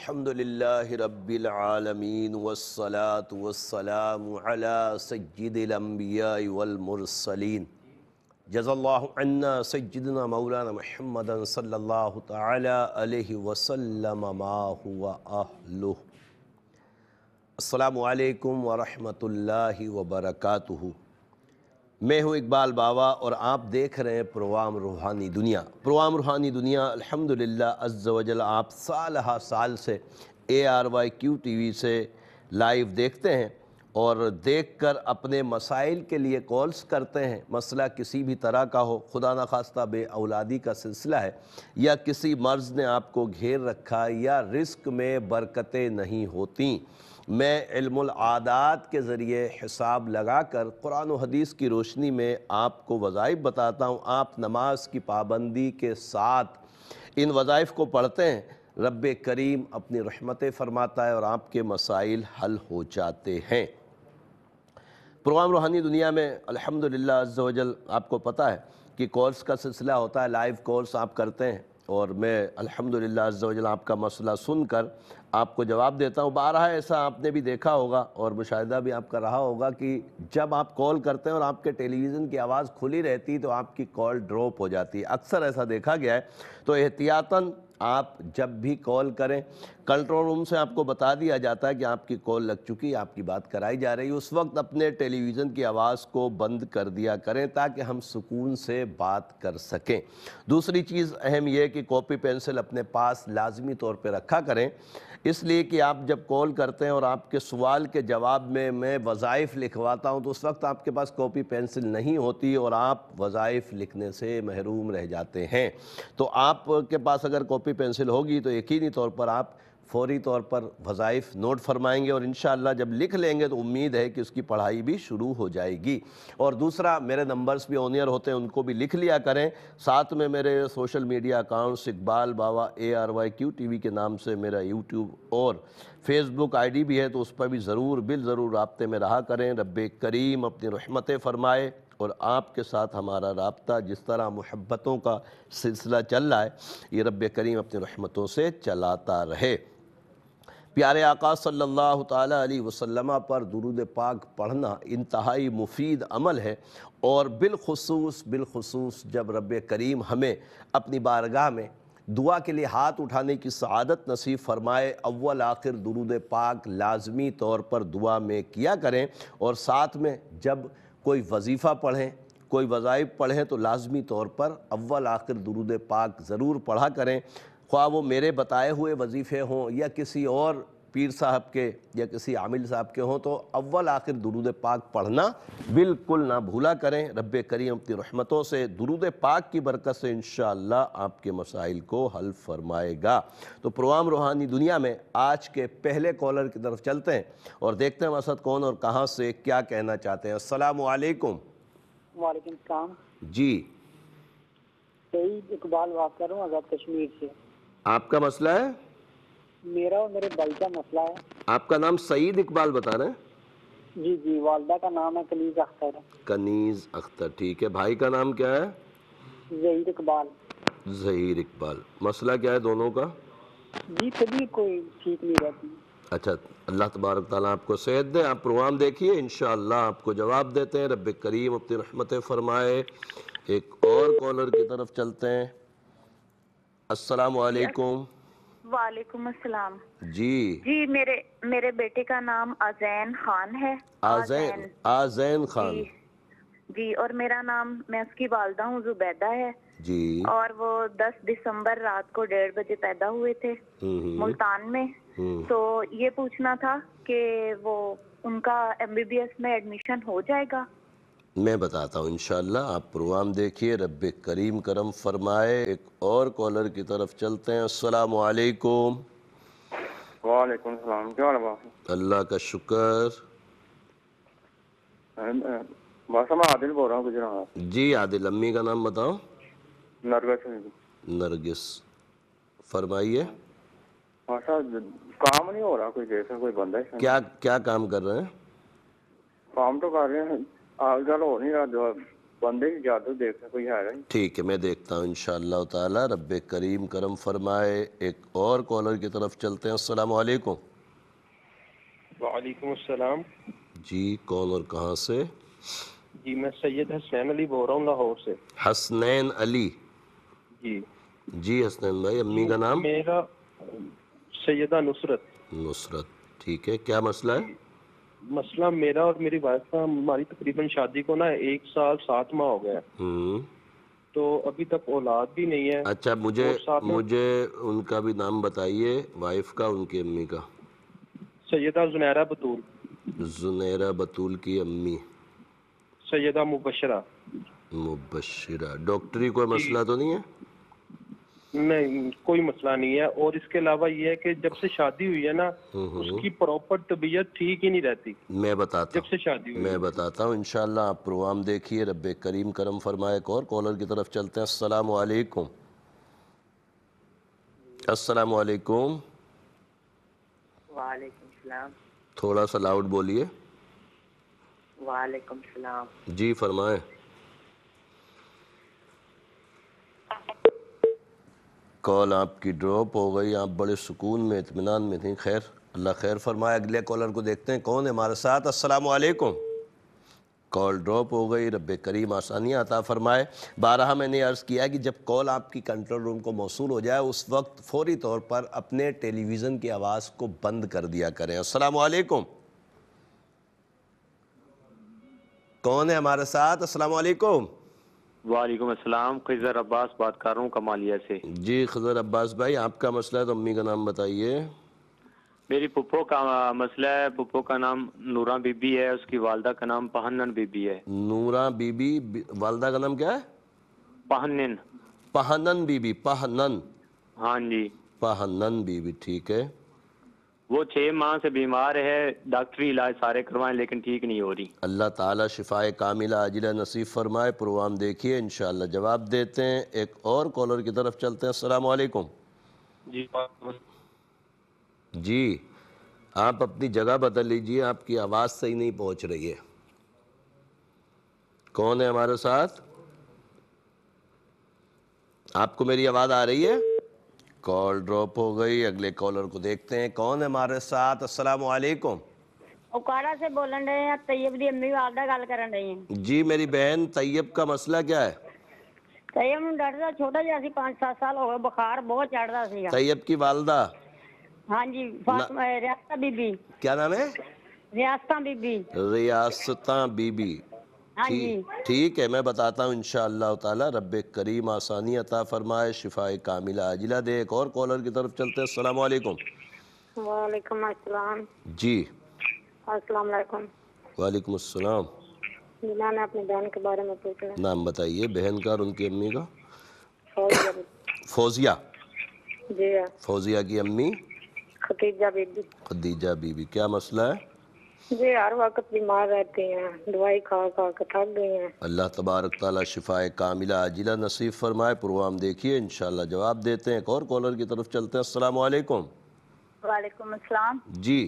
अल्हम्दुलिल्लाहिरब्बिलआलमीन वस्सलातु वस्सलामु अला सय्यिदिल अंबिया वल मुरसलीन जज़ल्लाहु अन्ना सय्यिदना मौलाना मुहम्मदन सल्लल्लाहु तआला अलैहि वसल्लम मा हुवा अहलुह अस्सलामु अलैकुम व रहमतुल्लाहि व बरकातुहू मैं हूं इकबाल बाबा और आप देख रहे हैं प्रोग्राम रूहानी दुनिया प्रोग्राम रूहानी दुनिया अल्हम्दुलिल्लाह अज्जवजल आप साल हा साल से A R Y Q T V से लाइव देखते हैं और देख कर अपने मसाइल के लिए कॉल्स करते हैं मसला किसी भी तरह का हो खुदा न खास्ता औलादी का सिलसिला है या किसी मर्ज़ ने आपको घेर रखा या रिस्क में बरकतें नहीं होती मैं इल्मादात के ज़रिए हिसाब लगा कर कुरान हदीस की रोशनी में आपको वज़ाइफ बताता हूँ आप नमाज की पाबंदी के साथ इन वज़ाइफ को पढ़ते हैं रब करीम अपनी रहमतें फरमाता है और आपके मसाइल हल हो जाते हैं प्रोग्राम रूहानी दुनिया में अल्हम्दुलिल्लाह अल्हम्दुलिल्लाजल आपको पता है कि कोर्स का सिलसिला होता है लाइव कोर्स आप करते हैं और मैं अल्हम्दुलिल्लाह आपका मसला सुनकर आपको जवाब देता हूँ बारह ऐसा आपने भी देखा होगा और मुशाहिदा भी आपका रहा होगा कि जब आप कॉल करते हैं और आपके टेलीविज़न की आवाज़ खुली रहती तो आपकी कॉल ड्रॉप हो जाती है अक्सर ऐसा देखा गया है तो एहतियातन आप जब भी कॉल करें कंट्रोल रूम से आपको बता दिया जाता है कि आपकी कॉल लग चुकी है आपकी बात कराई जा रही है उस वक्त अपने टेलीविज़न की आवाज़ को बंद कर दिया करें ताकि हम सुकून से बात कर सकें दूसरी चीज़ अहम यह कि कॉपी पेंसिल अपने पास लाजमी तौर पर रखा करें इसलिए कि आप जब कॉल करते हैं और आपके सवाल के जवाब में मैं वज़ाइफ लिखवाता हूँ तो उस वक्त आपके पास कॉपी पेंसिल नहीं होती और आप वज़ाइफ लिखने से महरूम रह जाते हैं तो आपके पास अगर कॉपी पेंसिल होगी तो यकीनी तौर पर आप फौरी तौर पर वज़ाइफ नोट फरमाएंगे और इन जब लिख लेंगे तो उम्मीद है कि उसकी पढ़ाई भी शुरू हो जाएगी और दूसरा मेरे नंबर्स भी ऑनियर होते हैं उनको भी लिख लिया करें साथ में मेरे social media accounts Iqbal Baba A R Y Q T V के नाम से मेरा यूट्यूब और फेसबुक आईडी भी है तो उस पर भी ज़रूर बिल ज़रूर रबते में रहा करें रब करीम अपनी रहमतें फरमाए और आपके साथ हमारा रबता जिस तरह मोहब्बतों का सिलसिला चल रहा है ये रब करीम अपनी रहमतों से चलाता रहे प्यारे आका सल्लल्लाहु अलैहि वसल्लम पर दुरुद पाक पढ़ना इंतहाई मुफीद अमल है और बिलखसूस बिलखसूस जब रब करीम हमें अपनी बारगाह में दुआ के लिए हाथ उठाने की सआदत नसीब फरमाए अव्वल आखिर दुरुद पाक लाजमी तौर पर दुआ में किया करें और साथ में जब कोई वजीफ़ा पढ़ें कोई वज़ाइब पढ़ें तो लाजमी तौर पर अव्वल आखिर दुरुद पाक ज़रूर पढ़ा करें ख्वा वो मेरे बताए हुए वजीफ़े हों या किसी और पीर साहब के या किसी आमिल साहब के हों तो अव्वल आखिर दरूद पाक पढ़ना बिल्कुल ना भूला करें रब करीम अपनी रहमतों से दरूद पाक की बरकत से इन आपके मसाइल को हल फरमाएगा तो प्रोग्राम रूहानी दुनिया में आज के पहले कॉलर की तरफ चलते हैं और देखते हैं मसद कौन और कहाँ से क्या कहना चाहते हैं असलकुम वालेकुम जी इकबाल बात कर रहा हूँ आज़ाद कश्मीर से आपका मसला है मेरा और मेरे भाई का मसला है आपका नाम सईद इकबाल बता रहे हैं जी जी वालदा का नाम है कनीज अख्तर कनीज अख्तर ठीक है भाई का नाम क्या है जहीर इकबाल जहीर इकबाल मसला क्या है दोनों का जी तभी कोई ठीक नहीं रहती अच्छा अल्लाह तबारक ताली आपको सेहत दे आप प्रोग्राम देखिए इन आपको जवाब देते हैं रब करीम अपनी रहमत फरमाए एक और कॉलर की तरफ चलते हैं अस्सलाम वालेकुम वालेकुम अस्सलाम जी जी मेरे मेरे बेटे का नाम आजैन खान है आजैन आजैन खान जी, जी और मेरा नाम मैं उसकी वालदा हूँ जुबैदा है जी और वो 10 दिसंबर रात को डेढ़ बजे पैदा हुए थे हम्म, हम्म। मुल्तान में हम्म। तो ये पूछना था कि वो उनका एमबीबीएस में एडमिशन हो जाएगा मैं बताता हूँ इन आप प्रोग्राम देखिए रब करीम करम फरमाए एक और कॉलर की तरफ चलते हैं अस्सलाम वालेकुम वालेकुम सलाम क्या अल्लाह का शुक्र आदिल बोल रहा हूँ जी आदिल अम्मी का नाम बताओ नरगिस नरगिस फरमाइए काम नहीं हो रहा कोई जैसा कोई बंदा क्या क्या काम कर रहे हैं काम तो कर रहे हैं ठीक है मैं देखता हूँ इनशाला रब करीम करम फरमाए एक और कॉलर की तरफ चलते हैं असल वालेकुम अस्सलाम जी कॉलर कहाँ से जी मैं सैयद हसनैन अली बोल रहा हूँ लाहौर से हसनैन अली जी जी हसनैन भाई अम्मी का नाम मेरा सैदा नुसरत नुसरत ठीक है क्या मसला है मसला मेरा और मेरी वाइफ का हमारी तकरीबन शादी को ना एक साल सात माह हो गया हम्म। तो अभी तक औलाद भी नहीं है अच्छा मुझे मुझे उनका भी नाम बताइए वाइफ का उनकी अम्मी का सैदा जुनैरा बतूल जुनैरा बतूल की अम्मी सैदा मुबशरा मुबशरा डॉक्टरी कोई मसला तो नहीं है नहीं कोई मसला नहीं है और इसके अलावा ये है कि जब से शादी हुई है ना हम्म, हम्म। उसकी प्रॉपर तबीयत ठीक ही नहीं रहती मैं बताता जब से शादी हुई मैं बताता हूँ इनशाला आप प्रोग्राम देखिए रब करीम करम फरमाए एक और कॉलर की तरफ चलते हैं अस्सलाम वालेकुम अस्सलाम वालेकुम थोड़ा सा लाउड बोलिए वालेकुम सलाम जी फरमाए कॉल आपकी ड्रॉप हो गई आप बड़े सुकून में इतमान में थी खैर अल्लाह खैर फरमाए अगले कॉलर को देखते हैं कौन है हमारे साथ असलम कॉल ड्रॉप हो गई रब करीम आसानी आता फ़रमाए बारह मैंने अर्ज़ किया कि जब कॉल आपकी कंट्रोल रूम को मौसू हो जाए उस वक्त फौरी तौर पर अपने टेलीविज़न की आवाज़ को बंद कर दिया करें असलकुम कौन है हमारे साथ असलकुम वालेकुम अस्सलाम खजर अब्बास बात कर रहा हूँ कमालिया से जी खजर अब्बास भाई आपका मसला है तो अम्मी का नाम बताइए मेरी पप्पो का मसला है पुप्पो का नाम नूरा बीबी है उसकी वालदा का नाम पहनन बीबी है नूरा बीबी वालदा का नाम क्या है पहनन पहनन बीबी पहनन हाँ जी पहनन बीबी ठीक है वो छह माह से बीमार है डॉक्टरी इलाज सारे करवाएं लेकिन ठीक नहीं हो रही अल्लाह ताला शिफाए कामिला अजिला नसीब फरमाए प्रोग्राम देखिए इन जवाब देते हैं एक और कॉलर की तरफ चलते हैं असलकुम जी जी आप अपनी जगह बदल लीजिए आपकी आवाज़ सही नहीं पहुंच रही है कौन है हमारे साथ आपको मेरी आवाज़ आ रही है कॉल ड्रॉप हो गई अगले कॉलर को देखते हैं कौन है हमारे साथ अस्सलाम वालेकुम ओकारा से बोल रहे हैं तैयब दी अम्मी वालदा गल कर रही हैं जी मेरी बहन तैयब का मसला क्या है तैयब नु डर ਡਰਦਾ छोटा ਜਿਹਾ ਸੀ 5-7 साल हो गए बुखार बहुत चढ़दा सी तैयब की वालदा हां जी फातिमा रियासता बीबी क्या नाम है रियासता बीबी रियासता बीबी हाँ ठीक है मैं बताता हूँ इन ताला रब करीम आसानी अता फरमाए शिफा कामिला आजिला दे एक और कॉलर की तरफ चलते हैं वालेकुम अस्सलाम जी अस्सलाम वालेकुम अस्सलाम मैंने अपनी बहन के बारे में पूछा नाम बताइए बहन का और उनकी अम्मी का फौजिया जी हाँ। फौजिया की अम्मी खदीजा बीबी खदीजा बीबी क्या मसला है जी हर वक्त बीमार रहती हैं दवाई खा खा के थक गई हैं अल्लाह तबारक ताली शिफाए कामिला जिला नसीब फरमाए प्रोग्राम देखिए इन जवाब देते हैं एक और कॉलर की तरफ चलते हैं अस्सलाम वालेकुम वालेकुम अस्सलाम जी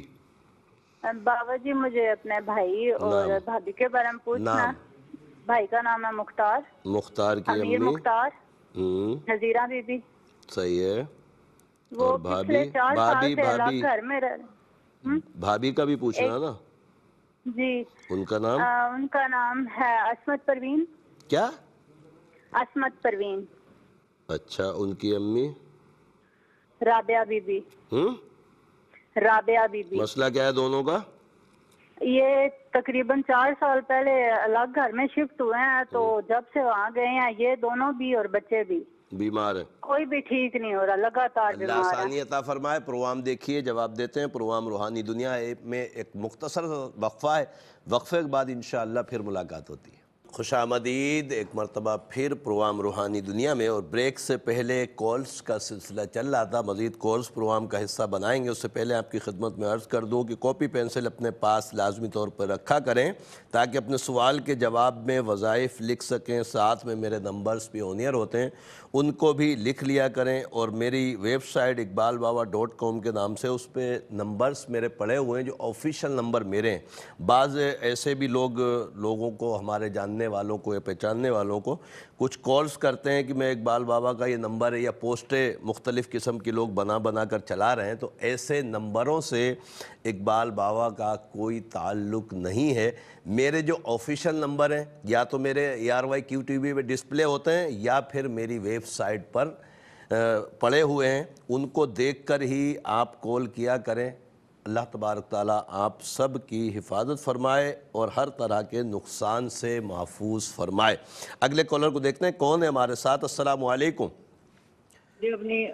बाबा जी मुझे अपने भाई और भाभी के बारे में पूछना भाई का नाम है मुख्तार मुख्तार की मुख्तार हम्म। नजीरा बीबी सही है वो भाभी भाभी घर में हम्म। भाभी का भी पूछना ना जी उनका नाम आ, उनका नाम है असमत परवीन क्या असमत परवीन अच्छा उनकी अम्मी राबिया बीबी हम्म राबिया बीबी मसला क्या है दोनों का ये तकरीबन चार साल पहले अलग घर में शिफ्ट हुए हैं तो हम्म। जब से वहाँ गए हैं ये दोनों भी और बच्चे भी बीमार है कोई भी ठीक नहीं हो रहा लगातार लासानियता फरमाए प्रोग्राम देखिए जवाब देते हैं प्रोग्राम रूहानी दुनिया में एक मुख्तसर वक्फ़ा है वक्फ़े के बाद इन फिर मुलाकात होती है खुश आमदीद एक मरतबा फिर प्रोग्राम रूहानी दुनिया में और ब्रेक से पहले कॉल्स का सिलसिला चल रहा था मजीद कॉल्स प्रोग्राम का हिस्सा बनाएंगे उससे पहले आपकी खिदमत में अर्ज़ कर दूँ कि कॉपी पेंसिल अपने पास लाजमी तौर पर रखा करें ताकि अपने सवाल के जवाब में वज़ाइफ लिख सकें साथ में मेरे नंबर्स भी ऑनियर होते हैं उनको भी लिख लिया करें और मेरी website Iqbal Baba dot com के नाम से उस पर नंबर्स मेरे पड़े हुए हैं जो ऑफिशियल नंबर मेरे हैं बाज़ ऐसे भी लोग लोगों को हमारे जानने वालों को या पहचानने वालों को कुछ कॉल्स करते हैं कि मैं इकबाल बाबा का ये नंबर है या पोस्टें मुख्तलिफ़ किस्म के लोग बना बना कर चला रहे हैं तो ऐसे नंबरों से इकबाल बाबा का कोई ताल्लुक नहीं है मेरे जो ऑफिशियल नंबर हैं या तो मेरे A R Y Q T V पर डिस्प्ले होते हैं या फिर मेरी वेबसाइट पर पड़े हुए हैं उनको देखकर ही आप कॉल किया करें अल्लाह तबारक ताली आप सब की हिफाजत फरमाए और हर तरह के नुकसान से महफूज फरमाए अगले कॉलर को देखते हैं कौन है हमारे साथ असलकुम जी अपनी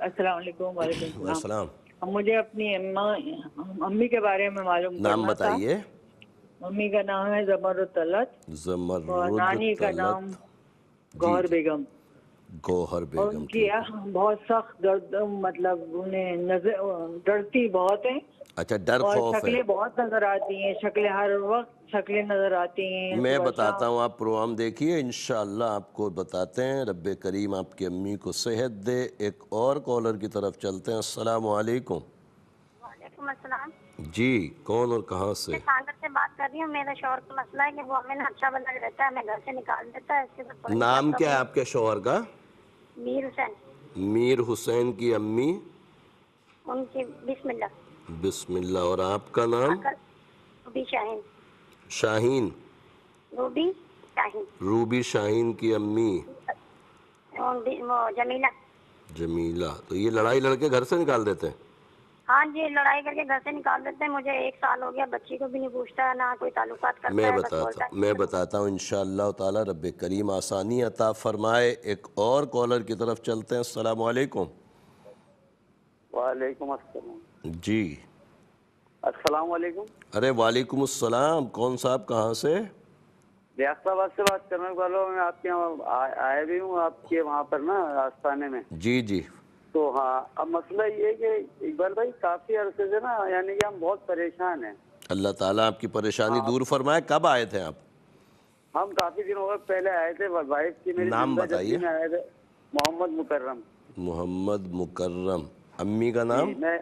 असलम मुझे अपनी अम्मा मम्मी के बारे में मालूम नाम बताइए मम्मी का नाम है तलत जमर और नानी का नाम गौहर बेगम गौहर बेगम उनकी बहुत सख्त दर्द मतलब उन्हें नजर डरती बहुत है अच्छा डर खौफ है शक्लें बहुत नजर आती हैं शक्लें हर वक्त शक्लें नजर आती हैं मैं बताता हूँ आप प्रोग्राम देखिए इन आपको बताते हैं रब करीम आपके अम्मी को सेहत दे एक और कॉलर की तरफ चलते हैं असलकुम जी कौन और कहाँ से से बात कर रही हूँ मेरा शोहर का मसला है कि वो हमें अच्छा बना रहता है हमें घर से निकाल देता है तो नाम क्या है आपके शोहर का मीर हुसैन मीर हुसैन की अम्मी उनकी बिस्मिल्लाह बिस्मिल्लाह और आपका नाम रूबी शाहीन शाहीन रूबी शाहीन रूबी शाहीन की अम्मी जमीला जमीला तो ये लड़ाई लड़के घर से निकाल देते हैं हाँ जी लड़ाई करके घर से निकाल देते हैं मुझे एक साल हो गया बच्ची को भी नहीं पूछता ना कोई ताल्लुक करता मैं बताता है। मैं बताता हूँ इंशाल्लाह ताला रब करीम आसानी अता फरमाए एक और कॉलर की तरफ चलते हैं अस्सलाम वालेकुम वालेकुम अस्सलाम जी अस्सलाम अरे वालेकुम असलम कौन साहब कहाँ से रियासाबाद से बात करने वाला हूँ मैं आपके यहाँ आया भी हूँ आपके वहाँ पर ना आस्थाने में जी जी तो हाँ अब मसला ये कि इकबाल भाई काफ़ी अरसे से ना यानी कि हम बहुत परेशान हैं अल्लाह ताला आपकी परेशानी हाँ। दूर फरमाए कब आए थे आप हम काफ़ी दिन दिनों पहले आए थे वाइफ की मेरी नाम बताइए मोहम्मद मुकर्रम मोहम्मद मुकर्रम अम्मी का नाम मैं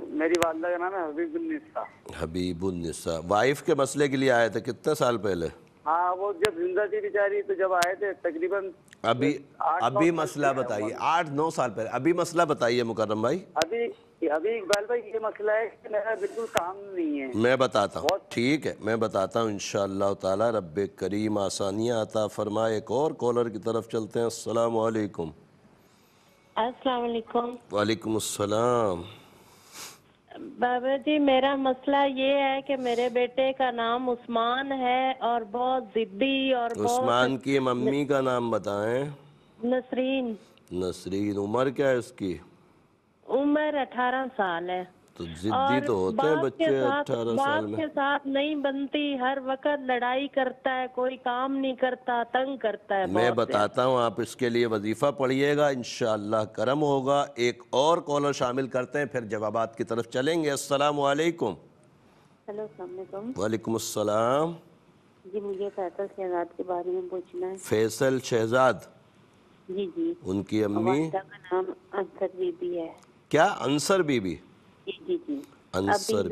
मेरी वालदा का नाम है हबीबुलनिसा हबीबुलनिसा वाइफ के मसले के लिए आए थे कितने साल पहले हाँ वो जब जिंदा थी बेचारी तो जब आए थे तकरीबन अभी अभी मसला बताइए आठ नौ साल पहले अभी मसला बताइए मुकर्रम भाई अभी अभी इकबाल भाई ये मसला है कि मेरा बिल्कुल काम नहीं है मैं बताता हूँ ठीक है मैं बताता हूँ इन ताला रब करीम आसानियाँ आता फरमाए एक और कॉलर की तरफ चलते हैं असलकुम वालेकुम बाबा जी मेरा मसला ये है कि मेरे बेटे का नाम उस्मान है और बहुत जिद्दी और उस्मान की मम्मी का नाम बताएं नसरीन नसरीन उम्र क्या है उसकी उम्र अठारह साल है तो जिद्दी तो होते हैं बच्चे अठारह साल में के साथ नहीं बनती हर वक्त लड़ाई करता है कोई काम नहीं करता तंग करता है मैं बताता हूँ आप इसके लिए वजीफा पढ़िएगा शह करम होगा एक और कॉलर शामिल करते हैं फिर जवाब की तरफ चलेंगे असलम वालेकुम असलम जी मुझे फैसल शहजाद के बारे में पूछना है फैसल शहजाद जी जी उनकी अम्मी नाम अंसर बीबी है क्या अंसर बीबी जी जी जी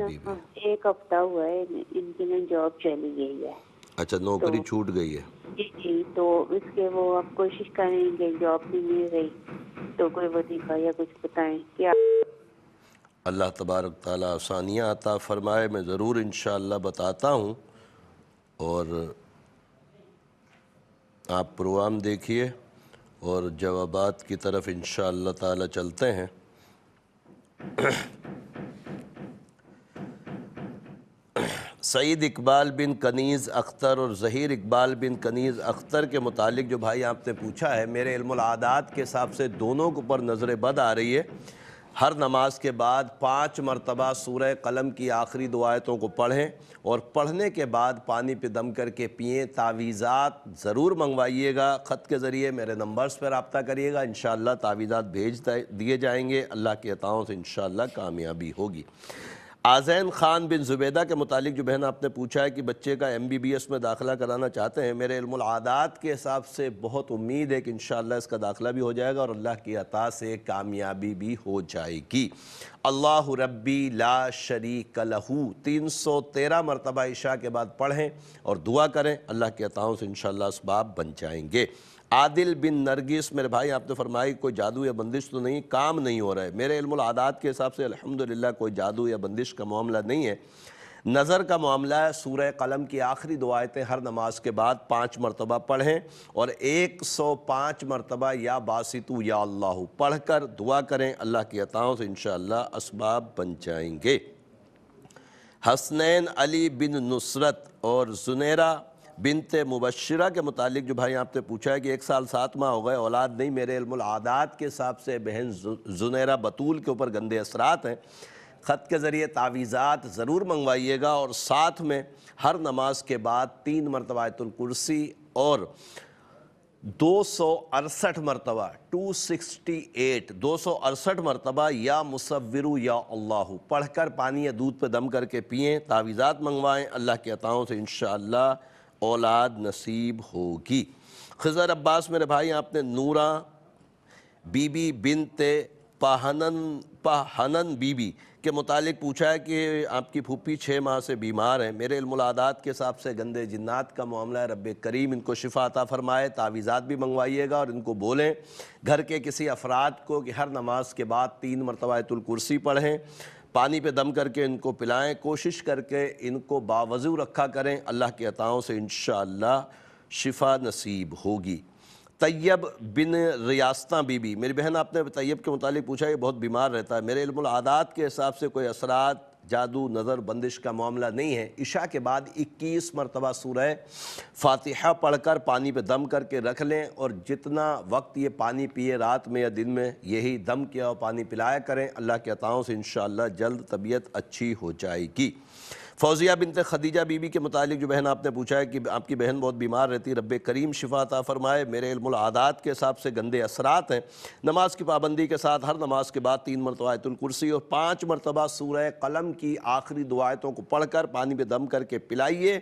बीबी एक हफ्ता हुआ है इनकी ना जॉब चली गई है अच्छा तो नौकरी तो, छूट गई है जी जी तो इसके वो आप कोशिश करेंगे जॉब भी मिल रही तो कोई वजीफा या कुछ बताए क्या अल्लाह तबारक ताला आसानियाँ आता फ़रमाए मैं ज़रूर इन बताता हूँ और आप प्रोग्राम देखिए और जवाबात की तरफ इन ताला चलते हैं सईद इकबाल बिन कनीज़ अख्तर और ज़हीर इकबाल बिन कनीज़ अख्तर के मुतालिक जो भाई आपने पूछा है मेरे इल्मादात के हिसाब से दोनों के ऊपर नज़र बद आ रही है हर नमाज के बाद पाँच मरतबा सूरह कलम की आखिरी दुआतों को पढ़ें और पढ़ने के बाद पानी पे दम करके पिएँ तावीज़ात ज़रूर मंगवाइएगा ख़त के ज़रिए मेरे नंबर्स पर रबता करिएगा इन तावीज़ात भेज दिए जाएंगे अल्लाह के अताओं से इन कामयाबी होगी आज़ैन ख़ान बिन जुबैदा के मुतालिक जो बहन आपने पूछा है कि बच्चे का एम बी बी एस में दाखिला कराना चाहते हैं मेरे इल्मादात के हिसाब से बहुत उम्मीद है कि इन इसका दाखिला भी हो जाएगा और अल्लाह की अता से कामयाबी भी हो जाएगी अल्लाह रब्बी ला शरीक लहू तीन सौ तेरह मरतबा इशा के बाद पढ़ें और दुआ करें अल्लाह की अताओं से इन बाब बन जाएंगे आदिल बिन नरगिस मेरे भाई आपने तो फरमाई कोई जादू या बंदिश तो नहीं काम नहीं हो रहा है मेरे आदात के हिसाब से अल्हम्दुलिल्लाह कोई जादू या बंदिश का मामला नहीं है नज़र का मामला है सूर्य कलम की आखिरी दुआएतें हर नमाज के बाद पाँच मरतबा पढ़ें और एक सौ पाँच मरतबा या बासितु या अल्लाह पढ़ कर दुआ करें अल्लाह की अताओं से इन असबाब बन जाएंगे हसनैन अली बिन नुसरत और जुनेरा बिनत मुबशरा के मुतालिक जो भाई आपने पूछा है कि एक साल सात माह हो गए औलाद नहीं मेरे आदात के हिसाब से बहन जुनेरा बतूल के ऊपर गंदे असरात हैं ख़त के ज़रिए तावीज़ात ज़रूर मंगवाइएगा और साथ में हर नमाज के बाद तीन मरतबातुलकुर्सी और दो सौ अड़सठ मरतबा टू सिक्सटी एट दो सौ अड़सठ मरतबा या मुसविर या अल्लाह पढ़ कर पानी या दूध पर दम करके पिएँ तावीज़ात मंगवाएँ अल्लाह के अताओं से इन औलाद नसीब होगी खजर अब्बास मेरे भाई आपने नूरा बीबी बिनते पाहनन पाहनन बीबी के मुतालिक पूछा है कि आपकी फूपी छः माह से बीमार हैं मेरे इल्मादात के हिसाब से गंदे जिन्नात का मामला है रब करीम इनको शिफा अता फ़रमाए तावीज़ात भी मंगवाइएगा और इनको बोलें घर के किसी अफराद को कि हर नमाज के बाद तीन मरतबातुलकुर्सी पढ़ें पानी पे दम करके इनको पिलाएं कोशिश करके इनको बावजू रखा करें अल्लाह के अताओं से इन शिफा नसीब होगी तैयब बिन रियास्ता बीबी मेरी बहन आपने तैयब के मुतालिक पूछा ये बहुत बीमार रहता है मेरे आदात के हिसाब से कोई असरात जादू नज़र बंदिश का मामला नहीं है इशा के बाद 21 मरतबा सूरह फातिहा पढ़कर पानी पे दम करके रख लें और जितना वक्त ये पानी पिए रात में या दिन में यही दम किया और पानी पिलाया करें अल्लाह के अताओं से इन जल्द तबीयत अच्छी हो जाएगी फौजिया बिनत खदीजा बीबी के मुतालिक जो बहन आपने पूछा है कि आपकी बहन बहुत बीमार रहती है रब करीम शिफा ता फरमाए मेरे आदात के हिसाब से गंदे असरात हैं नमाज की पाबंदी के साथ हर नमाज के बाद तीन मरतबातुल कुर्सी और पाँच मरतबा सूरह कलम की आखिरी दुआतों को पढ़कर पानी में दम करके पिलाइए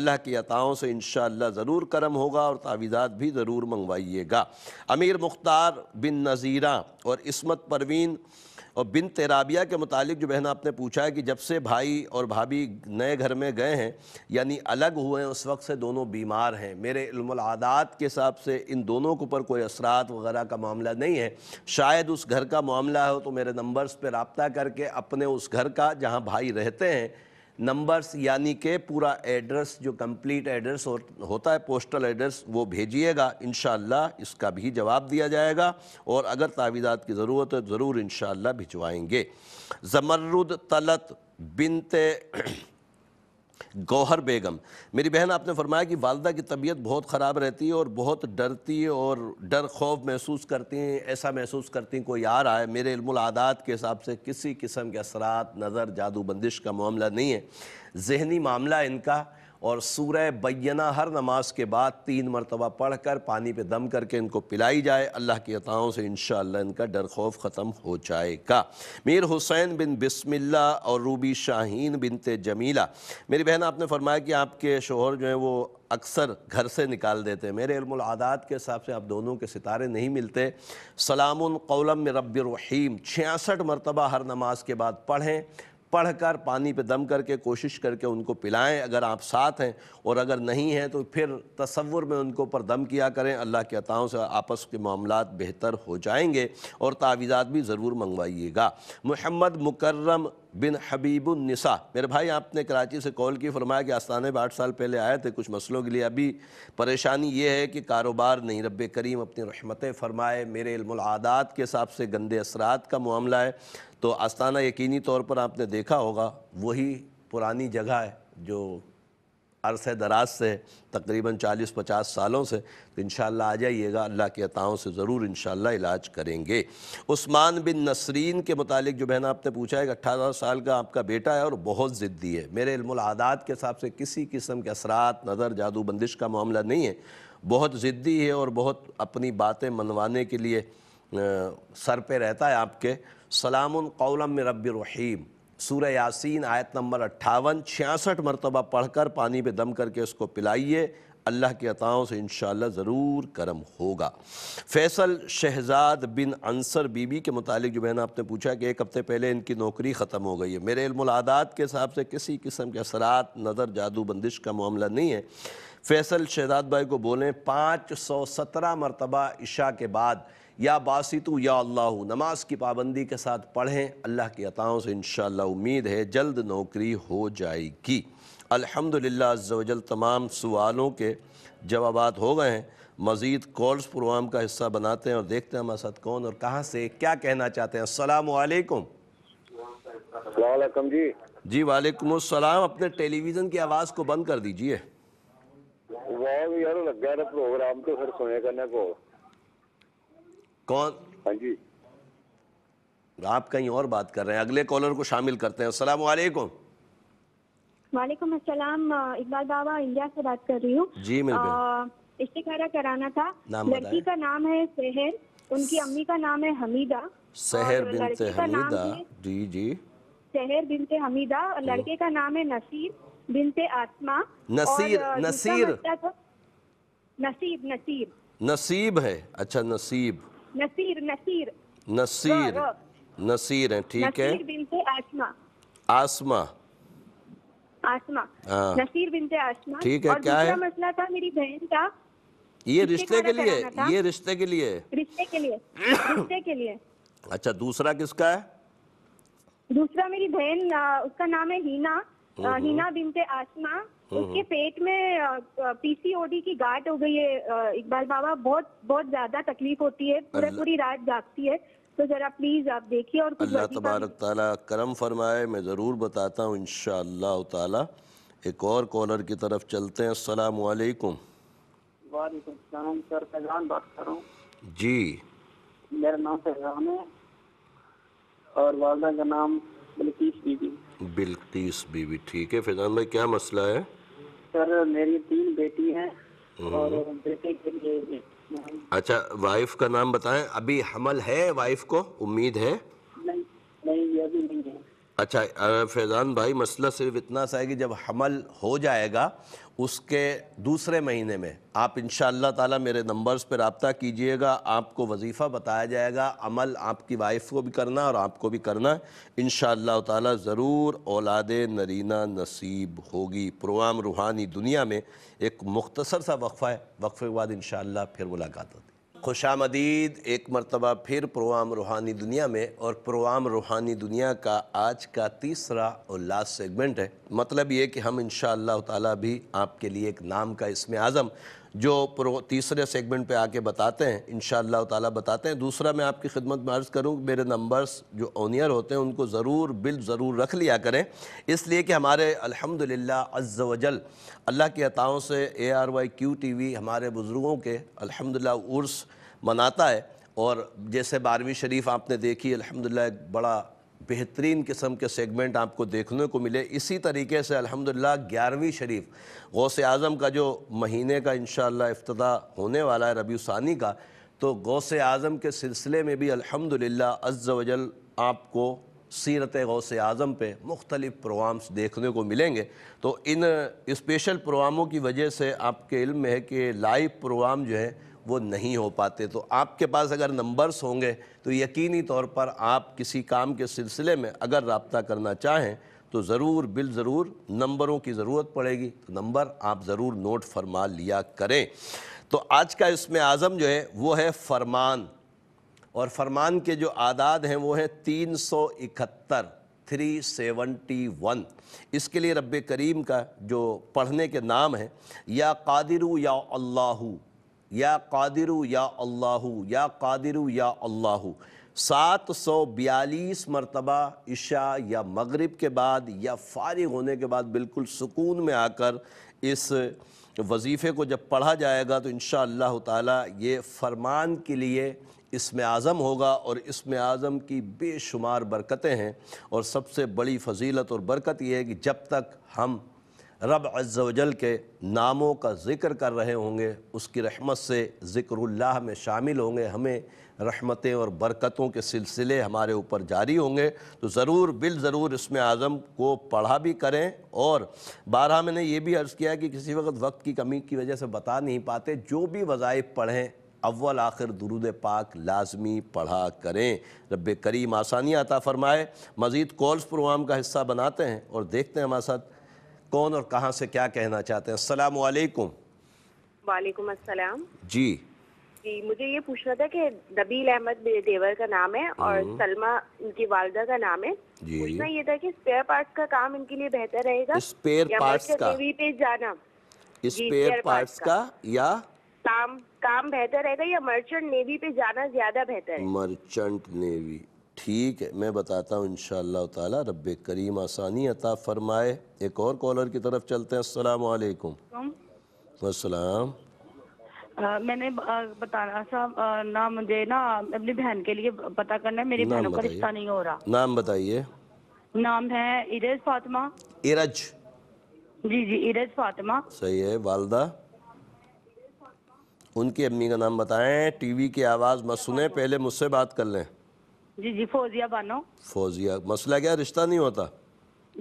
अल्लाह की अताओं से इन ज़रूर करम होगा और तावीज़ात भी ज़रूर मंगवाइएगा अमीर मुख्तार बिन नज़ीरा और इसमत परवीन और बिन तेराबिया के मुतालिक जो बहन आपने पूछा है कि जब से भाई और भाभी नए घर में गए हैं यानी अलग हुए हैं उस वक्त से दोनों बीमार हैं मेरे इल्मादात के हिसाब से इन दोनों के ऊपर कोई असरात वगैरह का मामला नहीं है शायद उस घर का मामला हो तो मेरे नंबर्स पर रबता करके अपने उस घर का जहाँ भाई रहते हैं नंबर्स यानी के पूरा एड्रेस जो कंप्लीट एड्रेस हो, होता है पोस्टल एड्रेस वो भेजिएगा इन इसका भी जवाब दिया जाएगा और अगर तावीज़ात की ज़रूरत है ज़रूर इन भिजवाएंगे ज़मरुद तलत बिनते गौहर बेगम मेरी बहन आपने फरमाया कि वालदा की तबीयत बहुत ख़राब रहती है और बहुत डरती है और डर खौफ महसूस करती हैं ऐसा महसूस करती हैं कोई आ रहा है मेरे आदात के हिसाब से किसी किस्म के असरात नज़र जादू बंदिश का मामला नहीं है जहनी मामला इनका और सूरह बैना हर नमाज के बाद तीन मरतबा पढ़ कर पानी पर दम करके इनको पिलाई जाए अल्लाह की अताओं से इन इनका डर खौफ ख़त्म हो जाएगा मीर हुसैन बिन बिस्मिल्ला और रूबी शाहीन बिनते जमीला मेरी बहन आपने फरमाया कि आपके शोहर जो हैं वो अक्सर घर से निकाल देते हैं मेरे इल्मादात के हिसाब से आप दोनों के सितारे नहीं मिलते सलाम कौलम रब रहीम छियासठ मरतबा हर नमाज के बाद पढ़ें पढ़कर पानी पे दम करके कोशिश करके उनको पिलाएं अगर आप साथ हैं और अगर नहीं हैं तो फिर तस्वुर में उनको पर दम किया करें अल्लाह के अताओं से आपस के मामला बेहतर हो जाएंगे और तावीज़ात भी ज़रूर मंगवाइएगा मोहम्मद मुकर्रम बिन हबीबुलनसा मेरे भाई आपने कराची से कॉल की फरमाया कि आस्थाना पर आठ साल पहले आए थे कुछ मसलों के लिए अभी परेशानी ये है कि कारोबार नहीं रब करीम अपनी रहमतें फरमाए मेरे इल्मादात के हिसाब से गंदे असरात का मामला है तो आस्थाना यकीनी तौर पर आपने देखा होगा वही पुरानी जगह है जो अरसे दराज से तकरीबन 40-50 सालों से तो इन आ जाइएगा अल्लाह के अताओं से ज़रूर इन इलाज करेंगे उस्मान बिन नसरीन के मुतालिक जो बहन आपने पूछा है कि अट्ठारह साल का आपका बेटा है और बहुत ज़िद्दी है मेरे इल्मादात के हिसाब से किसी किस्म के असरात नज़र जादू बंदिश का मामला नहीं है बहुत ज़िद्दी है और बहुत अपनी बातें मनवाने के लिए सर पर रहता है आपके सलाम कौलम रबीम सूर्य यासीन आयत नंबर अट्ठावन छियासठ मरतबा पढ़कर पानी पे दम करके उसको पिलाइए अल्लाह की अताओं से इन ज़रूर करम होगा फैसल शहजाद बिन अंसर बीबी के मुतालिक जो मैंने आपने पूछा कि एक हफ़्ते पहले इनकी नौकरी ख़त्म हो गई है मेरे इल्मादात के हिसाब से किसी किस्म के असरात नज़र जादू बंदिश का मामला नहीं है फैसल शहजाद भाई को बोलें पाँच सौ सत्रह मरतबा इशा के बाद या बासितु या अल्लाह नमाज की पाबंदी के साथ पढ़ें अल्लाह की अताओं से इन उम्मीद है जल्द नौकरी हो जाएगी अल्हम्दुलिल्लाह अल्लाह तमाम सवालों के जवाब हो गए हैं मज़ीद कॉल्स प्रोग्राम का हिस्सा बनाते हैं और देखते हैं हमारे साथ कौन और कहाँ से क्या कहना चाहते हैं असलकुम जी जी वालेकुम अस्सलाम अपने टेलीविज़न की आवाज़ को बंद कर दीजिए वाह यार लग गया प्रोग्राम तो फिर सुने करने को कौन हाँ जी आप कहीं और बात कर रहे हैं अगले कॉलर को शामिल करते हैं अस्सलाम वालेकुम वालेकुम असलम इकबाल बाबा इंडिया से बात कर रही हूँ जी मैं इश्तिकारा कराना था लड़की का नाम है सहर उनकी अम्मी का नाम है हमीदा सहर बिनते हमीदा जी जी सहर बिनते हमीदा और हम्म। लड़के का नाम है नसीर बिनते आसमा नसीर नसीर नसीब नसीब नसीब है अच्छा नसीब नसीर नसीर नसीर नसीर है ठीक है आसमा आसमा आसमा हाँ। नसीर बिनते आसमा ठीक है क्या है मसला था मेरी बहन का ये रिश्ते के लिए ये रिश्ते के लिए रिश्ते के लिए रिश्ते के लिए अच्छा दूसरा किसका है दूसरा मेरी बहन उसका नाम है हीना हीना बिनते आसमा हम्म, उसके हम्म। पेट में पीसीओडी की गांठ हो गई है इकबाल बाबा बहुत बहुत ज्यादा तकलीफ होती है पूरा पूरी रात जागती है तो जरा प्लीज आप देखिए और अल्लाह तबारक ताला करम फरमाए मैं जरूर बताता हूँ इनशाला ताला एक और कॉलर की तरफ चलते हैं अस्सलाम वालेकुम सर फैजान बात कर रहा हूँ जी मेरा नाम फैजान है और वालदा का नाम बिल्किस बीबी बिल्किस बीबी ठीक है फैजान भाई क्या मसला है सर मेरी तीन बेटी हैं हम्म। और बेटे के लिए अच्छा वाइफ का नाम बताएं अभी हमल है वाइफ को उम्मीद है है अच्छा फैज़ान भाई मसला सिर्फ इतना सा है कि जब हमल हो जाएगा उसके दूसरे महीने में आप इन ताला मेरे नंबर्स पर रबता कीजिएगा आपको वजीफ़ा बताया जाएगा अमल आपकी वाइफ को भी करना और आपको भी करना इन ताला ज़रूर औलाद नरीना नसीब होगी प्रोग्राम रूहानी दुनिया में एक मुख्तसर सा वक्फ़ा है वक्फे के बाद इन फिर मुलाकात होती खुश आमदीद एक मरतबा फिर प्रोग्राम रूहानी दुनिया में और प्रोग्राम रूहानी दुनिया का आज का तीसरा और लास्ट सेगमेंट है मतलब ये कि हम इन ताला भी आपके लिए एक नाम का इसमें आज़म जो तीसरे सेगमेंट पे आके बताते हैं इन ताला बताते हैं दूसरा मैं आपकी खिदमत में अर्ज़ करूँ मेरे नंबर्स जो ओनियर होते हैं उनको ज़रूर बिल ज़रूर रख लिया करें इसलिए कि हमारे ला अज़ वजल अल्लाह की अताओं से A R Y Q T V हमारे बुज़ुर्गों के अलहमदिल्लास उर्स मनाता है और जैसे बारहवीं शरीफ आपने देखी अलहमदिल्ला एक बड़ा बेहतरीन किस्म के सेगमेंट आपको देखने को मिले इसी तरीके से अल्हम्दुलिल्लाह ग्यारहवीं शरीफ गौस आज़म का जो महीने का इन अफ्तः होने वाला है रबी सानी का तो गौस आज़म के सिलसिले में भी अल्हम्दुलिल्लाह अज वजल आपको सीरत गौस आज़म पे मुख्तलिफ़ प्रोग्राम्स देखने को मिलेंगे तो इन स्पेशल प्रोग्रामों की वजह से आपके इल्म में है कि लाइव प्रोग्राम जो है वो नहीं हो पाते तो आपके पास अगर नंबर्स होंगे तो यकीनी तौर पर आप किसी काम के सिलसिले में अगर रबता करना चाहें तो ज़रूर बिल ज़रूर नंबरों की ज़रूरत पड़ेगी तो नंबर आप ज़रूर नोट फरमा लिया करें तो आज का इसमें आज़म जो है वो है फरमान और फरमान के जो आदाद हैं वो हैं तीन सौ इकहत्तर थ्री सेवनटी वन इसके लिए रब करीम का जो पढ़ने के नाम है या कादिर या अल्लाहू या कादिर या अल्लाह या कादिर या अल्लाह सात सौ बयालीस मरतबा इशा या मगरिब के बाद या फारिग होने के बाद बिल्कुल सुकून में आकर इस वजीफ़े को जब पढ़ा जाएगा तो इन ताला ये फरमान के लिए इसमें आज़म होगा और इसमें आज़म की बेशुमार बरकतें हैं और सबसे बड़ी फजीलत और बरकत यह है कि जब तक हम रब अज़ल के नामों का ज़िक्र कर रहे होंगे उसकी रहमत से ज़िक्र में शामिल होंगे हमें रहमतें और बरकतों के सिलसिले हमारे ऊपर जारी होंगे तो ज़रूर बिल ज़रूर इसमें आज़म को पढ़ा भी करें और बारह मैंने ये भी अर्ज़ किया कि किसी वक्त वक्त की कमी की वजह से बता नहीं पाते जो भी वज़ाइफ पढ़ें अव्वल आखिर दुरूद पाक लाजमी पढ़ा करें रब करीम आसानी आता फ़रमाए मज़ीद कॉल्स प्रोग्राम का हिस्सा बनाते हैं और देखते हैं हमारे साथ कौन और कहाँ से क्या कहना चाहते हैं असलम वालेकुम वालेकुम असलम जी जी मुझे ये पूछना था कि नबील अहमद देवर का नाम है और हम्म। सलमा इनकी वालदा का नाम है पूछना ये था कि स्पेयर पार्ट्स का काम इनके लिए बेहतर रहेगा स्पेयर पार्ट्स का पे जाना स्पेयर पार्ट्स का या काम काम बेहतर रहेगा या मर्चेंट नेवी पे जाना ज्यादा बेहतर है मर्चेंट नेवी ठीक है मैं बताता हूँ इन ताला रब करीम आसानी अता फरमाए एक और कॉलर की तरफ चलते हैं असलकुम असलम मैंने बताना साहब नाम मुझे ना अपनी बहन के लिए पता करना है मेरी बहनों का रिश्ता नहीं हो रहा नाम बताइए नाम है इरज फातिमा इरज जी जी इरज फातिमा सही है वालदा उनकी अम्मी का नाम बताएं टीवी की आवाज़ मत सुने पहले मुझसे बात कर लें जी जी फौजिया बानो फौजिया मसला क्या रिश्ता नहीं होता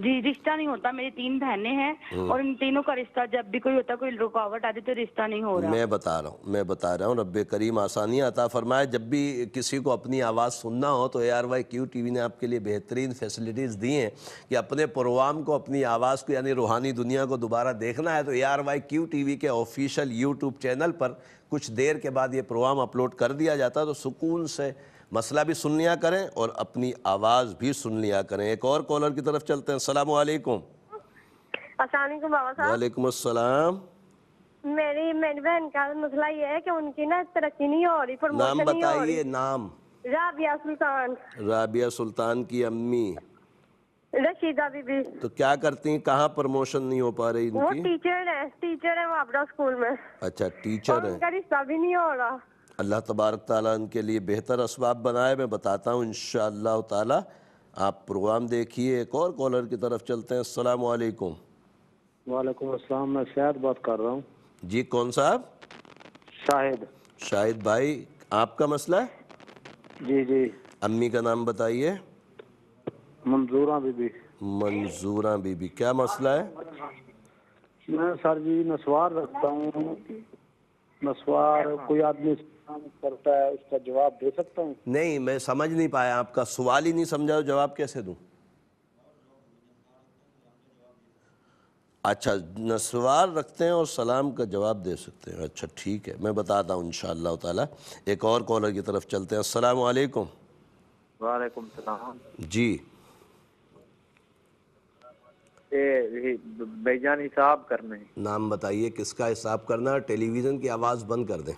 जी रिश्ता नहीं होता मेरी तीन बहनें हैं हम्म। और इन तीनों का रिश्ता जब भी कोई होता कोई रुकावट आती तो रिश्ता नहीं हो रहा मैं बता रहा हूँ मैं बता रहा हूँ रब करीम आसानी आता फरमाए जब भी किसी को अपनी आवाज़ सुनना हो तो A R Y Q T V ने आपके लिए बेहतरीन फैसिलिटीज़ दी हैं कि अपने प्रोग्राम को अपनी आवाज़ को यानी रूहानी दुनिया को दोबारा देखना है तो A R Y Q T V के ऑफिशियल यूट्यूब चैनल पर कुछ देर के बाद ये प्रोग्राम अपलोड कर दिया जाता है तो सुकून से मसला भी सुन लिया करें और अपनी आवाज़ भी सुन लिया करें एक और कॉलर की तरफ चलते हैं सलाम वालेकुम अस्सलाम मेरी मेरी बहन का मसला ये है कि उनकी ना तरक्की नहीं हो रही नाम बताइए नाम राबिया सुल्तान राबिया सुल्तान की अम्मी रशीदा बीबी तो क्या करती हैं कहाँ प्रमोशन नहीं हो पा रही इनकी? वो टीचर है टीचर है वो आपका स्कूल में अच्छा टीचर है रिश्ता भी नहीं हो रहा अल्लाह तबारक ताली उनके लिए बेहतर इसबाब बनाए मैं बताता हूँ इन ताला आप प्रोग्राम देखिए एक और कॉलर की तरफ चलते हैं अस्सलाम वालेकुम वालेकुम अस्सलाम मैं शायद बात कर रहा हूँ जी कौन साहब शाहिद शाहिद भाई आपका मसला है जी जी अम्मी का नाम बताइए मंजूरा बीबी मंजूरा बीबी क्या मसला है मैं सर जी नसवार रखता हूँ नसवार कोई आदमी करता है उसका जवाब दे सकता हूँ नहीं मैं समझ नहीं पाया आपका सवाल ही नहीं समझा जवाब कैसे दूँ अच्छा नसवार रखते हैं और सलाम का जवाब दे सकते हैं अच्छा ठीक है मैं बताता हूँ इन ताला एक और कॉलर की तरफ चलते हैं अस्सलाम वालेकुम वालेकुम सलाम जी बेजान हिसाब करने नाम बताइए किसका हिसाब करना है टेलीविज़न की आवाज़ बंद कर दें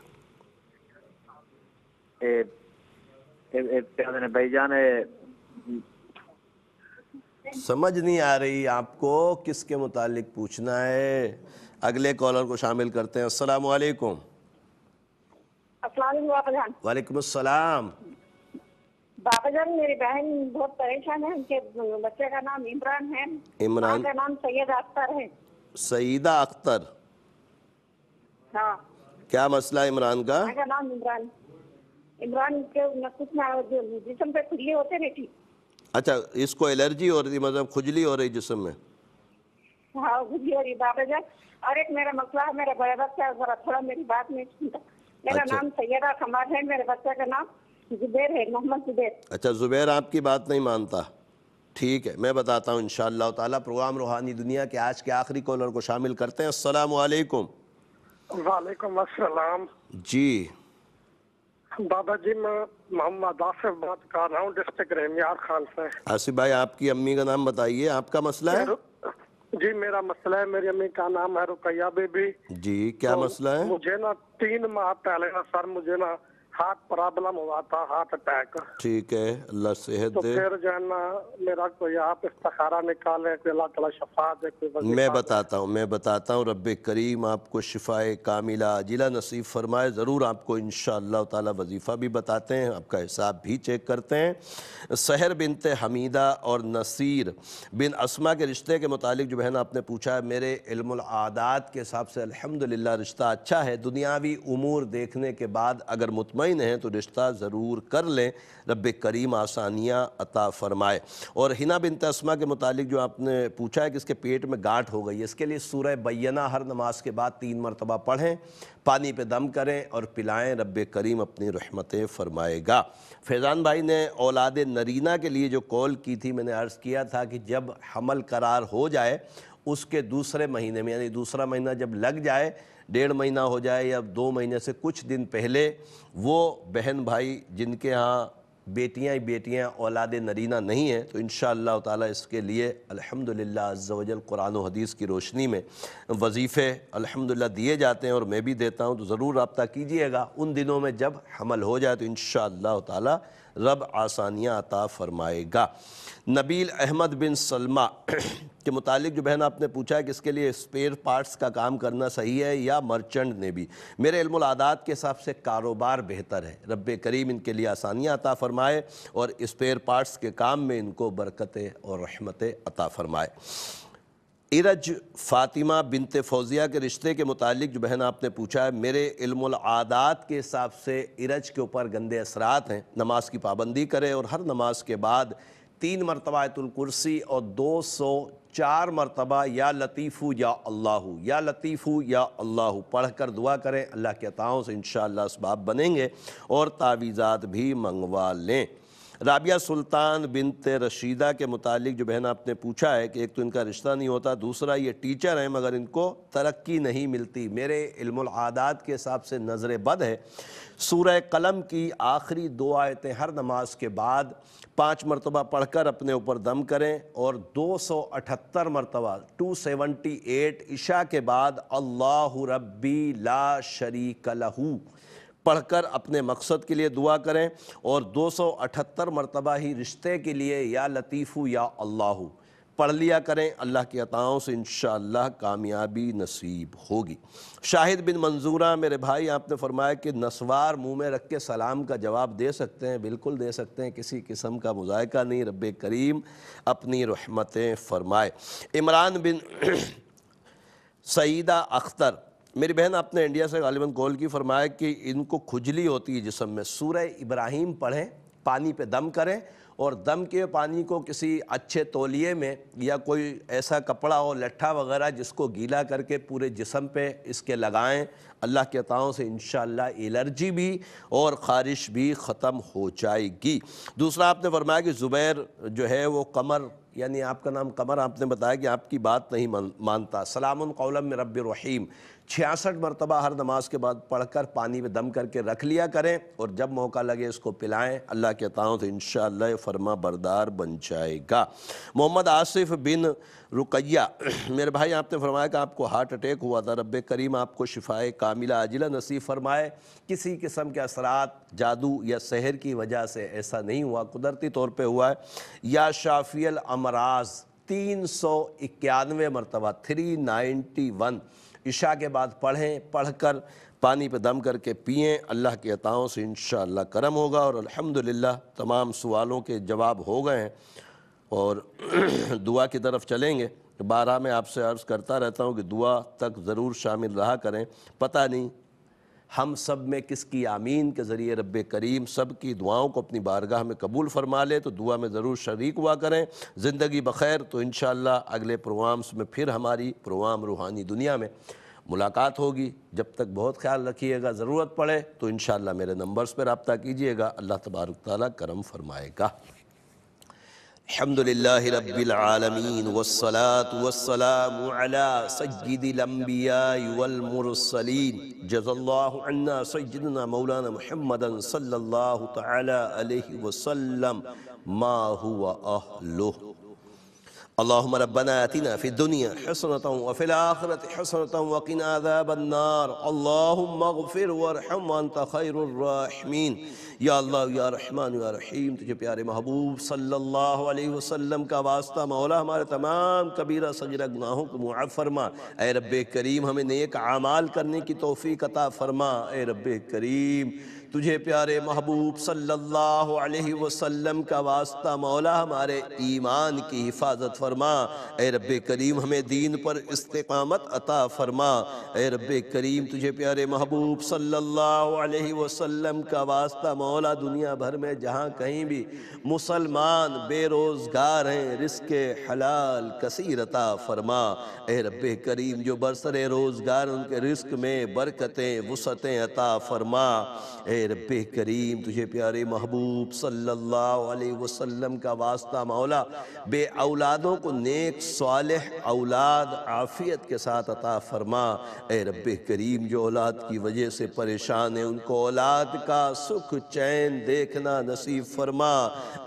भाईजान समझ नहीं आ रही आपको किसके मुतालिक पूछना है अगले कॉलर को शामिल करते हैं अस्सलाम वालेकुम वालेकुम अस्सलाम बाबा जान मेरी बहन बहुत परेशान है उनके बच्चे का नाम इमरान है इमरान का नाम सैयद अख्तर है सईदा अख्तर हाँ क्या मसला इमरान का नाम इमरान इमरान के न कुछ ना जिसम पे खुजली होते रहती अच्छा इसको एलर्जी हो रही मतलब खुजली हो रही जिसम में हाँ खुजली हो रही बाबा जान और एक मेरा मसला है मेरा बड़ा बच्चा है जरा थोड़ा मेरी बात नहीं सुनता मेरा अच्छा। नाम सैयदा खमार है मेरे बच्चे का नाम जुबेर है मोहम्मद जुबेर अच्छा जुबेर आपकी बात नहीं मानता ठीक है मैं बताता हूँ इन ताला प्रोग्राम रूहानी दुनिया के आज के आखिरी कॉलर को शामिल करते हैं असलकुम वालेकुम असलम जी बाबा जी मैं मोहम्मद आसिफ बात कर रहा हूँ डिस्ट्रिक्ट रेमियार खान से आसिफ भाई आपकी अम्मी का नाम बताइए आपका मसला है जी मेरा मसला है मेरी अम्मी का नाम है रुकैया बेबी जी क्या तो मसला है मुझे ना तीन माह पहले ना सर मुझे ना हार्ट प्रॉब्लम हुआ था हार्ट अटैक ठीक है अल्लाह सेहत तो दे फिर जो है ना मेरा कोई आप इस्तखारा निकाले कोई अल्लाह तला शफा दे कोई मैं बताता हूँ मैं बताता हूँ रब करीम आपको शिफाए कामिला जिला नसीब फरमाए ज़रूर आपको इन ताला वजीफ़ा भी बताते हैं आपका हिसाब भी चेक करते हैं सहर बिनत हमीदा और नसीर बिन असमा के रिश्ते के मुतालिक जो है ना आपने पूछा है मेरे इल्मादात के हिसाब से अलहमदिल्ला रिश्ता अच्छा है दुनियावी उमूर देखने के बाद अगर मुतमिन मुतमिन हैं तो रिश्ता ज़रूर कर लें रब करीम आसानियाँ अता फ़रमाए और हिना बिन तस्मा के मुतालिक जो आपने पूछा है कि इसके पेट में गांठ हो गई है इसके लिए सूर बैना हर नमाज के बाद तीन मरतबा पढ़ें पानी पे दम करें और पिलाएं रब करीम अपनी रहमतें फरमाएगा फैज़ान भाई ने औलाद नरीना के लिए जो कॉल की थी मैंने अर्ज़ किया था कि जब हमल करार हो जाए उसके दूसरे महीने में यानी दूसरा महीना जब लग जाए डेढ़ महीना हो जाए या दो महीने से कुछ दिन पहले वो बहन भाई जिनके यहाँ बेटियाँ ही बेटियाँ औलाद नरीना नहीं हैं तो इन ताला इसके लिए अल्हम्दुलिल्लाह अज़्ज़वजल कुरान हदीस की रोशनी में वजीफ़े अल्हम्दुलिल्लाह दिए जाते हैं और मैं भी देता हूँ तो ज़रूर रबता कीजिएगा उन दिनों में जब हमल हो जाए तो इन ताला रब आसानियाँ अता फ़रमाएगा नबील अहमद बिन सलमा के मुतालिक जो बहन आपने पूछा है कि इसके लिए स्पेयर पार्ट्स का काम करना सही है या मर्चेंट ने भी मेरे इल्मादात के हिसाब से कारोबार बेहतर है रब करीम इनके लिए आसानियाँ अता फ़रमाए और स्पेयर पार्ट्स के काम में इनको बरकतें और रहमतें अता फ़रमाए इरज फ़ातिमा बिनते फ़ौजिया के रिश्ते के मुतालिक जो बहन आपने पूछा है मेरे इल्मादात के हिसाब से इरज के ऊपर गंदे असरात हैं नमाज की पाबंदी करें और हर नमाज के बाद तीन मरतबा मरतबातुलकुर्सी और दो सौ चार मरतबा या लतीफ़ू या अल्लाह या लतीफ़ू या अल्लाह पढ़ कर दुआ करें अल्लाह के अताओं से इन शबाब बनेंगे और तावीज़ात भी मंगवा लें राबिया सुल्तान बिनते रशीदा के मुतालिक जो बहन आपने पूछा है कि एक तो इनका रिश्ता नहीं होता दूसरा ये टीचर हैं मगर इनको तरक्की नहीं मिलती मेरे इल्मादात के हिसाब से नज़र बद है सूरह कलम की आखिरी दो आयतें हर नमाज के बाद पाँच मरतबा पढ़कर अपने ऊपर दम करें और दो सौ अठहत्तर मरतबा टू सेवेंटी एट इशा के बाद अल्लाह रब्बी ला शरीक लहू पढ़कर अपने मकसद के लिए दुआ करें और 278 मरतबा ही रिश्ते के लिए या लतीफ़ू या अल्लाह पढ़ लिया करें अल्लाह की अताओं से इन कामयाबी नसीब होगी शाहिद बिन मंजूरा मेरे भाई आपने फरमाया कि नसवार मुंह में रख के सलाम का जवाब दे सकते हैं बिल्कुल दे सकते हैं किसी किस्म का मुजायका नहीं रब करीम अपनी रहमतें फरमाए इमरान बिन सईदा अख्तर मेरी बहन आपने इंडिया से गालिबा कॉल की फरमाया कि इनको खुजली होती है जिसम में सूर्य इब्राहिम पढ़ें पानी पे दम करें और दम के पानी को किसी अच्छे तोलिए में या कोई ऐसा कपड़ा हो लट्ठा वगैरह जिसको गीला करके पूरे जिसम पे इसके लगाएं अल्लाह के ताओं से इन एलर्जी भी और ख़ारिश भी ख़त्म हो जाएगी दूसरा आपने फरमाया कि ज़ुबैर जो है वो कमर यानी आपका नाम कमर आपने बताया कि आपकी बात नहीं मानता सलाम कौलम रब रहीम छियासठ मरतबा हर नमाज के बाद पढ़कर पानी में दम करके रख लिया करें और जब मौका लगे इसको पिलाएं अल्लाह के ताओं तो इन फरमा बरदार बन जाएगा मोहम्मद आसिफ बिन रुकैया मेरे भाई आपने फरमाया कि आपको हार्ट अटैक हुआ था रब करीम आपको शिफाए कामिला अजिला नसीब फरमाए किसी किस्म के असरात जादू या शहर की वजह से ऐसा नहीं हुआ कुदरती तौर पर हुआ है या शाफियल अमराज तीन सौ इक्यानवे मरतबा थ्री नाइन्टी वन इशा के बाद पढ़ें पढ़कर पानी पे दम करके पिएँ अल्लाह के अताओं से इन करम होगा और अल्हम्दुलिल्लाह तमाम सवालों के जवाब हो गए हैं और दुआ की तरफ चलेंगे बारह में आपसे अर्ज़ करता रहता हूँ कि दुआ तक ज़रूर शामिल रहा करें पता नहीं हम सब में किसकी आमीन के ज़रिए रब करीम सब की दुआओं को अपनी बारगाह में कबूल फरमा ले तो दुआ में ज़रूर शरीक हुआ करें ज़िंदगी बखैर तो इन अगले प्रोग्राम्स में फिर हमारी प्रोग्राम रूहानी दुनिया में मुलाकात होगी जब तक बहुत ख्याल रखिएगा ज़रूरत पड़े तो इन मेरे नंबर्स पर रबता कीजिएगा अल्लाह तबारक ताली करम फरमाएगा अल्हम्दुलिल्लाह रब्बिल आलमीन वस्सलात वस्सलाम अला सय्यिदिल अंबिया वल मुरसलीन जज़ाल्लाहु अन्ना सय्यिदना मौलाना मुहम्मदन सल्लल्लाहु तआला अलैहि वसल्लम मा हुवा अहलुहु अल्लाह रबना अतिना फिर दुनिया हसनत वफिल आखरत हसनत वकिन आदाबन्नार अल्लाफ़िर वरहमान तखैरमीन या अल्लाह या रहमान या रहीम तुझे प्यारे महबूब सल्लल्लाहु अलैहि वसल्लम का वास्ता मौला हमारे तमाम कबीरा सगीरा गुनाहों को मुआफ़ फरमा ए रब करीम हमें नेक आमाल करने की तोफ़ी कता फरमा ए रब करीम तुझे प्यारे महबूब सल्लल्लाहु अलैहि वसल्लम का वास्ता मौला हमारे ईमान की हिफाजत फरमा ए रब करीम हमें दीन पर इस्तकामत अता फरमा ए रब करीम तुझे प्यारे महबूब सल्लल्लाहु अलैहि वसल्लम का वास्ता मौला दुनिया भर में जहाँ कहीं भी मुसलमान बेरोज़गार हैं रिस्क हलाल कसीर अता फरमा ए रब करीम जो बरसर रोज़गार उनके रिस्क में बरकतें वसतें अता फरमा ए रब करीम तुझे प्यारे महबूब सल्लल्लाहु अलैहि वसल्लम का वास्ता मौला बे औलादों को नेक साल औलाद आफियत के साथ अता फरमा ए रब करीम जो औलाद की वजह से परेशान है उनको औलाद का सुख चैन देखना नसीब फरमा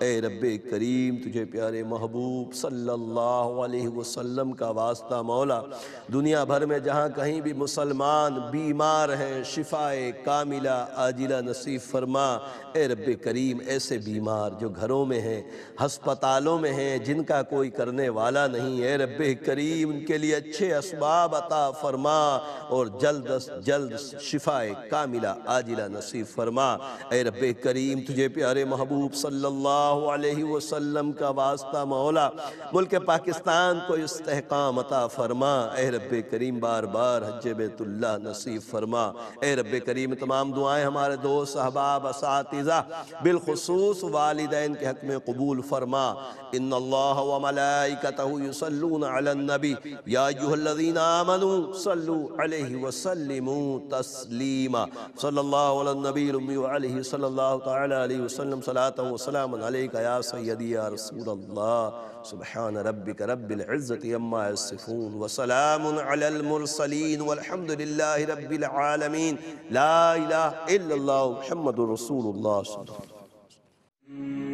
ए रब करीम तुझे प्यारे महबूब सल्लाम का वास्ता मौला दुनिया भर में जहाँ कहीं भी मुसलमान बीमार हैं शिफाए कामिला आजिला नसीब फरमा ए रब करीम ऐसे बीमार जो घरों में हैं हस्पतालों में हैं जिनका कोई करने वाला नहीं है रब करीम उनके लिए अच्छे इसबाब अता फरमा और जल्द जल्द शिफाए कामिला आजिला नसीब फरमा ए रब करीम तुझे प्यारे महबूब सल्लल्लाहु अलैहि वसल्लम का वास्ता मौला मुल्क पाकिस्तान को इसकाम अता फरमा ए रब करीम बार बार हज बैतुल्ला नसीब फरमा ए रब करीम तमाम दुआएं हमारे दो दोस्त अहबाब इस बिलखसूस वालदे के हक में कबूल फरमा इन वमलाइकतबी सल्लाबी सल्ला तसलम सलात वसलम सैदी रसूल سبحان ربك رب العزة يما يصفون وسلام على المرسلين والحمد لله رب العالمين لا إله إلا الله محمد رسول الله صلى الله عليه وسلم